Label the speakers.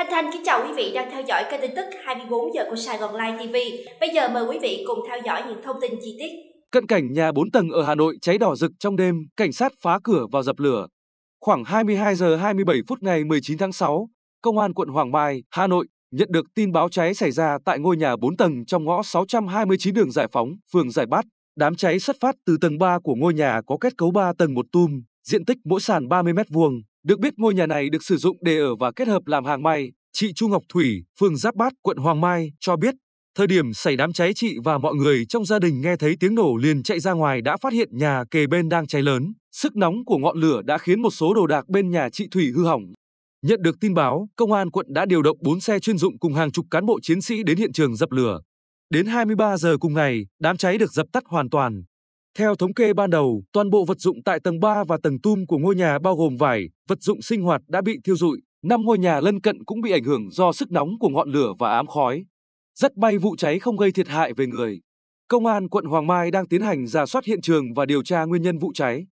Speaker 1: Thanh Thanh kính chào quý vị đang theo dõi kênh tin tức 24 giờ của Sài Gòn Live TV. Bây giờ mời quý vị cùng theo dõi những thông tin chi tiết.
Speaker 2: Cận cảnh nhà 4 tầng ở Hà Nội cháy đỏ rực trong đêm, cảnh sát phá cửa vào dập lửa. Khoảng 22 giờ 27 phút ngày 19 tháng 6, Công an quận Hoàng Mai, Hà Nội nhận được tin báo cháy xảy ra tại ngôi nhà 4 tầng trong ngõ 629 đường Giải Phóng, phường Giải Bát. Đám cháy xuất phát từ tầng 3 của ngôi nhà có kết cấu 3 tầng một tum, diện tích mỗi sàn 30 mét vuông. Được biết ngôi nhà này được sử dụng để ở và kết hợp làm hàng may, chị Chu Ngọc Thủy, phường Giáp Bát, quận Hoàng Mai cho biết, thời điểm xảy đám cháy chị và mọi người trong gia đình nghe thấy tiếng nổ liền chạy ra ngoài đã phát hiện nhà kề bên đang cháy lớn, sức nóng của ngọn lửa đã khiến một số đồ đạc bên nhà chị Thủy hư hỏng. Nhận được tin báo, công an quận đã điều động 4 xe chuyên dụng cùng hàng chục cán bộ chiến sĩ đến hiện trường dập lửa. Đến 23 giờ cùng ngày, đám cháy được dập tắt hoàn toàn. Theo thống kê ban đầu, toàn bộ vật dụng tại tầng 3 và tầng tum của ngôi nhà bao gồm vải, vật dụng sinh hoạt đã bị thiêu rụi, năm ngôi nhà lân cận cũng bị ảnh hưởng do sức nóng của ngọn lửa và ám khói. Rất may vụ cháy không gây thiệt hại về người. Công an quận Hoàng Mai đang tiến hành giả soát hiện trường và điều tra nguyên nhân vụ cháy.